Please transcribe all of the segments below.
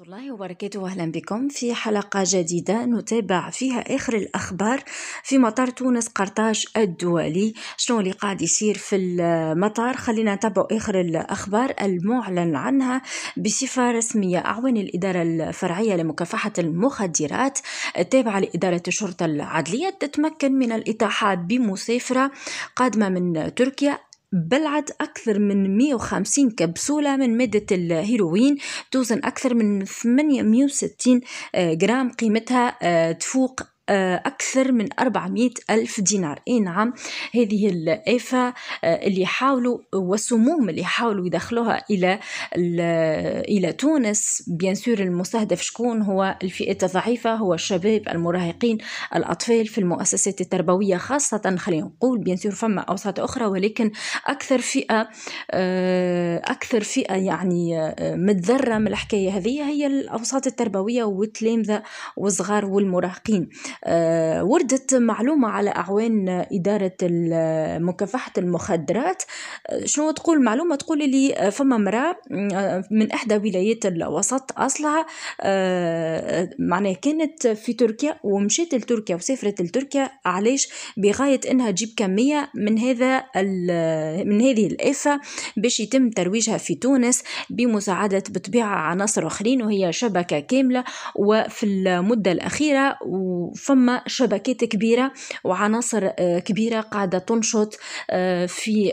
ورحمة الله وبركاته أهلا بكم في حلقة جديدة نتابع فيها آخر الأخبار في مطار تونس قرطاج الدولي شنو اللي قاعد يصير في المطار خلينا نتابع آخر الأخبار المعلن عنها بصفة رسمية أعوان الإدارة الفرعية لمكافحة المخدرات التابعة لإدارة الشرطة العدلية تتمكن من الإتاحة بمسافرة قادمة من تركيا بلعت أكثر من 150 كبسولة من مادة الهيروين توزن أكثر من 860 آه، جرام قيمتها آه، تفوق آه، أكثر من 400 ألف دينار إي نعم هذه الآفة آه، اللي حاولوا والسموم اللي حاولوا يدخلوها إلى إلى تونس بيان سور المستهدف شكون هو الفئات الضعيفة هو الشباب المراهقين الأطفال في المؤسسات التربوية خاصة خلينا نقول بيان سور فما أوساط أخرى ولكن أكثر فئة آه، أكثر فئة يعني متضرة من الحكاية هذه هي الأوساط التربوية والتلامذة والصغار والمراهقين آه، وردت معلومة على أعوان إدارة مكافحة المخدرات آه، شنو تقول معلومة تقول لي آه، فما امرأة من إحدى ولايات الوسط أصلها معناها كانت في تركيا ومشيت لتركيا وسافرت لتركيا علاش بغاية إنها تجيب كمية من هذا من هذه الآفة باش يتم ترويجها في تونس بمساعدة بطبيعة عناصر آخرين وهي شبكة كاملة وفي المدة الأخيرة فما شبكات كبيره وعناصر آه، كبيره قاعده تنشط آه، في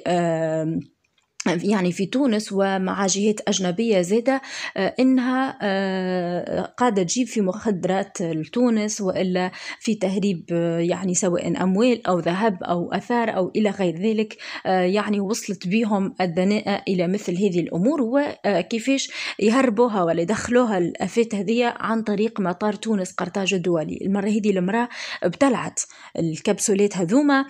يعني في تونس ومع جهات أجنبية زادة آه، إنها آه، قاعدة تجيب في مخدرات لتونس وإلا في تهريب آه، يعني سواء أموال أو ذهب أو أثار أو إلى غير ذلك يعني وصلت بهم الدناءة إلى مثل هذه الأمور وكيفاش يهربوها ولا يدخلوها الآفات هذه عن طريق مطار تونس قرطاج الدولي المرة هذه المرأة ابتلعت الكبسولات هذوما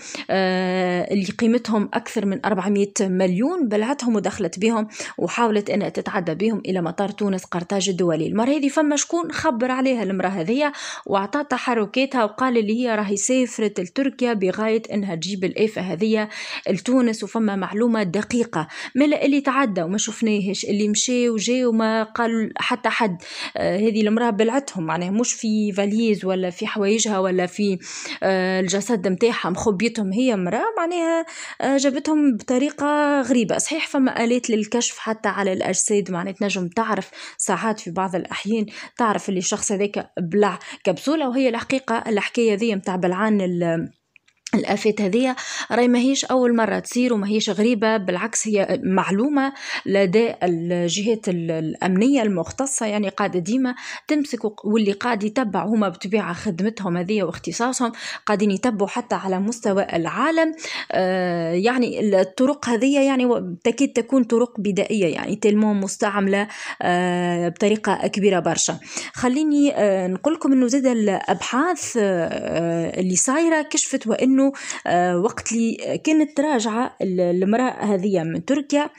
اللي قيمتهم أكثر من 400 مليون بل طلعتهم ودخلت بهم وحاولت انها تتعدى بهم إلى مطار تونس قرطاج الدولي المرة هذه فما شكون خبر عليها المرأة هذه وعطى تحركاتها وقال اللي هي راهي سافرت لتركيا بغاية أنها تجيب الآفة هذه لتونس وفما معلومة دقيقة ملا اللي تعدى وما شفناهش اللي مشى وجا وما قال حتى حد آه هذه المرأة بلعتهم معناها مش في فاليز ولا في حوايجها ولا في آه الجسد نتاعها مخبيتهم هي مرأة معناها آه جابتهم بطريقة غريبة صحيح صحيح فما آلات للكشف حتى على الأجساد معناتها نجم تعرف ساعات في بعض الأحيان تعرف اللي الشخص هذاك بلع كبسولة وهي الحقيقة الحكاية ذي متاع بلعان الافات هذه راهي ماهيش اول مره تصير وماهيش غريبه بالعكس هي معلومه لدى الجهات الامنيه المختصه يعني قاعده ديما تمسك واللي قاعد يتبع هما بطبيعه خدمتهم هذه واختصاصهم قاعدين يتبعوا حتى على مستوى العالم آه يعني الطرق هذه يعني تكاد تكون طرق بدائيه يعني تلمون مستعمله آه بطريقه كبيره برشا خليني آه نقول لكم انه زاد الابحاث آه اللي صايره كشفت وانه انه آه، وقت اللي كانت راجعه المراه هذه من تركيا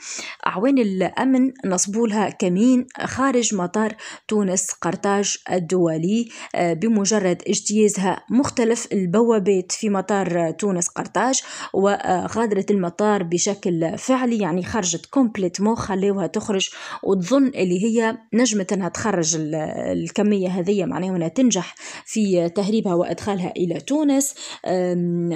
اعوان الامن نصبولها كمين خارج مطار تونس قرطاج الدولي آه، بمجرد اجتيازها مختلف البوابات في مطار تونس قرطاج وغادرت آه، المطار بشكل فعلي يعني خرجت كومبليتمون خليوها تخرج وتظن اللي هي نجمت انها تخرج الكميه هذه معناها انها تنجح في تهريبها وادخالها الى تونس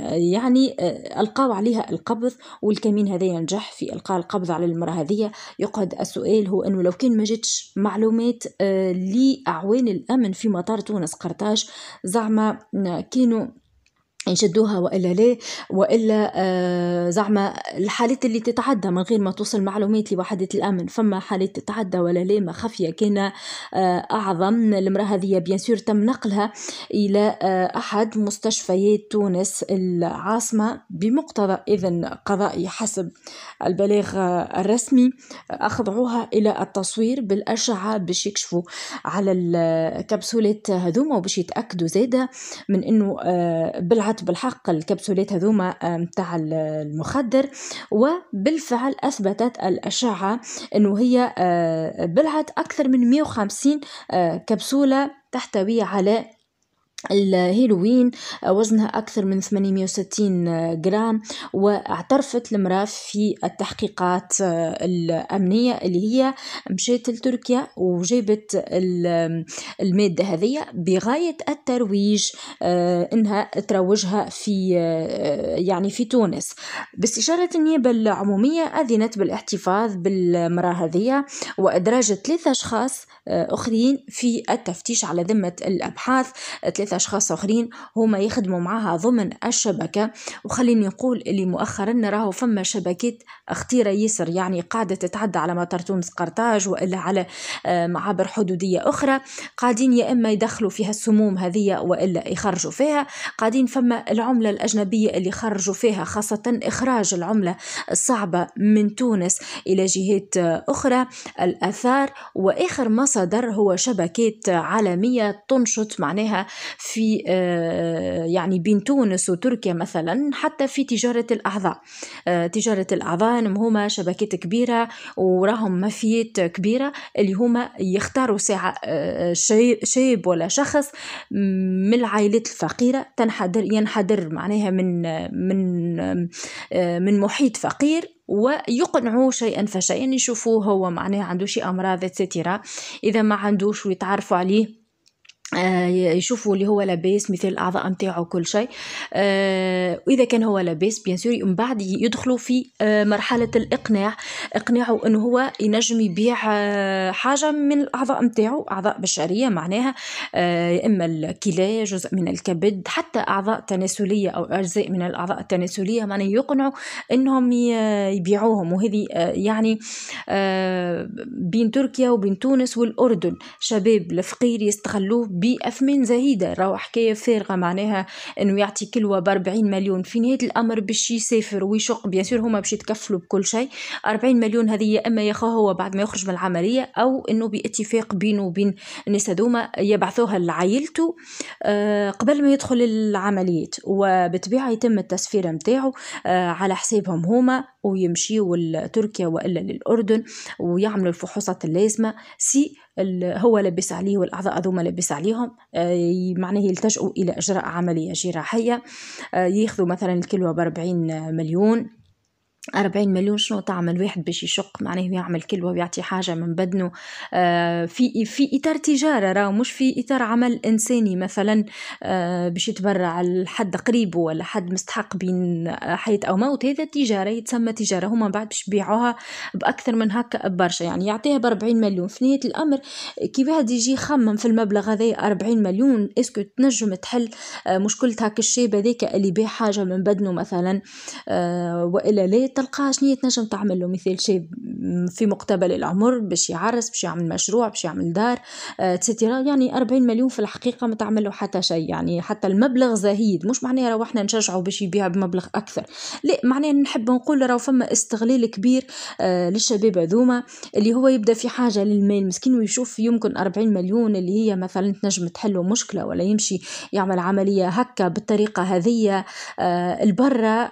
يعني آه، القاو عليها القبض والكمين هذا ينجح في القاء القبض على المراه هذه يقعد السؤال هو انه لو كان ما جاتش معلومات آه، لاعوان الامن في مطار تونس قرطاج زعما آه، كانوا يشدوها يعني والا ليه والا آه، زعما الحالات اللي تتعدى من غير ما توصل معلومات لوحده الامن فما حالات تتعدى ولا ليه ما خفيه كان آه، اعظم المراه هذه بيان سور تم نقلها الى آه، احد مستشفيات تونس العاصمه بمقتضى اذن قضائي حسب البلاغ الرسمي اخضعوها الى التصوير بالاشعه باش يكشفوا على الكبسولات هذوما وباش يتاكدوا زاده من انه بالعدد طلعت بالحق الكبسولات هذوما آه، متاع المخدر وبالفعل أثبتت الأشعة أنه هي آه، بلعت أكثر من 150 آه، كبسولة تحتوي على الهيروين آه، وزنها أكثر من 860 آه، جرام واعترفت المرأة في التحقيقات آه، الأمنية اللي هي مشيت لتركيا وجابت المادة هذه بغاية الترويج إنها تروجها في يعني في تونس باستشارة النيابة العمومية أذنت بالاحتفاظ بالمرأة هذه وإدراج ثلاثة أشخاص آخرين في التفتيش على ذمة الأبحاث ثلاثة ثلاثة أشخاص آخرين هما يخدموا معاها ضمن الشبكة وخليني نقول اللي مؤخرا راهو فما شبكات خطيرة ياسر يعني قاعدة تتعدى على مطار تونس قرطاج وإلا على آه، معابر حدودية أخرى قاعدين يا إما يدخلوا فيها السموم هذه وإلا يخرجوا فيها قاعدين فما العملة الأجنبية اللي خرجوا فيها خاصة إخراج العملة الصعبة من تونس إلى جهات أخرى الأثار وآخر مصدر هو شبكات عالمية تنشط معناها في آه، يعني بين تونس وتركيا مثلا حتى في تجارة الأعضاء آه، تجارة الأعضاء هما شبكات كبيرة وراهم مافيات كبيرة اللي هما يختاروا ساعة آه، شاب ولا شخص من العائلات الفقيرة تنحدر ينحدر معناها من من من محيط فقير ويقنعوا شيئا فشيئا يشوفوه هو معناه عنده شي امراض اتسترا اذا ما عندوش ويتعرفوا عليه آه، يشوفوا اللي هو لاباس مثل الاعضاء نتاعو كل شيء آه، واذا كان هو لاباس بيان سور من بعد يدخلوا في آه، مرحله الاقناع اقناعه انه هو ينجم يبيع حاجه من الاعضاء نتاعو اعضاء بشريه معناها يا اما الكلى جزء من الكبد حتى اعضاء تناسليه او اجزاء من الاعضاء التناسليه معناها يقنعوا انهم يبيعوهم وهذه يعني بين تركيا وبين تونس والاردن شباب الفقير يستغلوه باثمان زهيده راهو حكايه فارغه معناها انه يعطي كلوه ب 40 مليون في نهايه الامر باش يسافر ويشق بيان سور هما باش يتكفلوا بكل شيء 40 مليون هذه اما ياخوها هو بعد ما يخرج من العمليه او انه باتفاق بينه وبين الناس هذوما يبعثوها لعائلته آه، قبل ما يدخل العمليات وبالطبيعه يتم التسفيره نتاعو آه، على حسابهم هما ويمشي لتركيا والا للاردن ويعملوا الفحوصات اللازمه سي هو لبس عليه والاعضاء هذوما لبس عليهم آه، معناه يلتجؤوا الى اجراء عمليه جراحيه آه، ياخذوا مثلا الكيلو ب 40 مليون أربعين مليون شنو تعمل واحد باش يشق معناه يعمل كلوة ويعطي حاجة من بدنه آه في في إطار تجارة راه مش في إطار عمل إنساني مثلا آه باش يتبرع لحد قريبه ولا حد مستحق بين آه، حياة أو موت هذا تجارة يتسمى تجارة هما بعد باش يبيعوها بأكثر من هكا برشا يعني يعطيها بأربعين مليون في نهاية الأمر كي واحد يجي يخمم في المبلغ هذا أربعين مليون اسكو تنجم تحل آه، مشكلة هاك الشاب هذاك اللي باع حاجة من بدنه مثلا آه وإلا لا تلقاه شنيا تنجم تعمل له مثال شاب في مقتبل العمر باش يعرس باش يعمل مشروع باش يعمل دار اتسيتيرا آه، يعني 40 مليون في الحقيقة ما تعمل حتى شيء يعني حتى المبلغ زهيد مش معناه راهو احنا نشجعوا باش يبيع بمبلغ أكثر لا معناه نحب نقول راهو فما استغلال كبير آه للشباب هذوما اللي هو يبدا في حاجة للمال مسكين ويشوف يمكن 40 مليون اللي هي مثلا تنجم تحلوا مشكلة ولا يمشي يعمل عملية هكا بالطريقة هذيا آه البرة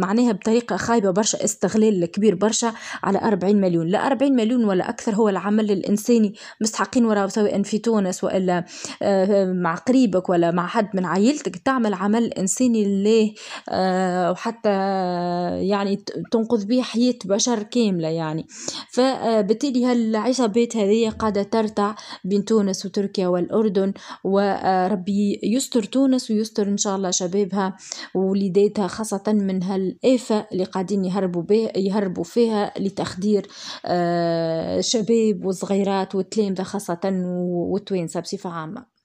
معناها بطريقة خايبة برشا استغلال كبير برشا على 40 40 مليون لا 40 مليون ولا أكثر هو العمل الإنساني مستحقين وراه سواء في تونس وإلا آه، مع قريبك ولا مع حد من عائلتك تعمل عمل إنساني لله آه، وحتى يعني تنقذ به حياة بشر كاملة يعني فبالتالي آه، هالعصابات هذه قاعدة ترتع بين تونس وتركيا والأردن وربي يستر تونس ويستر إن شاء الله شبابها وليداتها خاصة من هالآفة اللي قاعدين يهربوا, يهربوا فيها لتخدير تدير آه، شباب وصغيرات وتلامذة خاصة وتوانسة بصفة عامة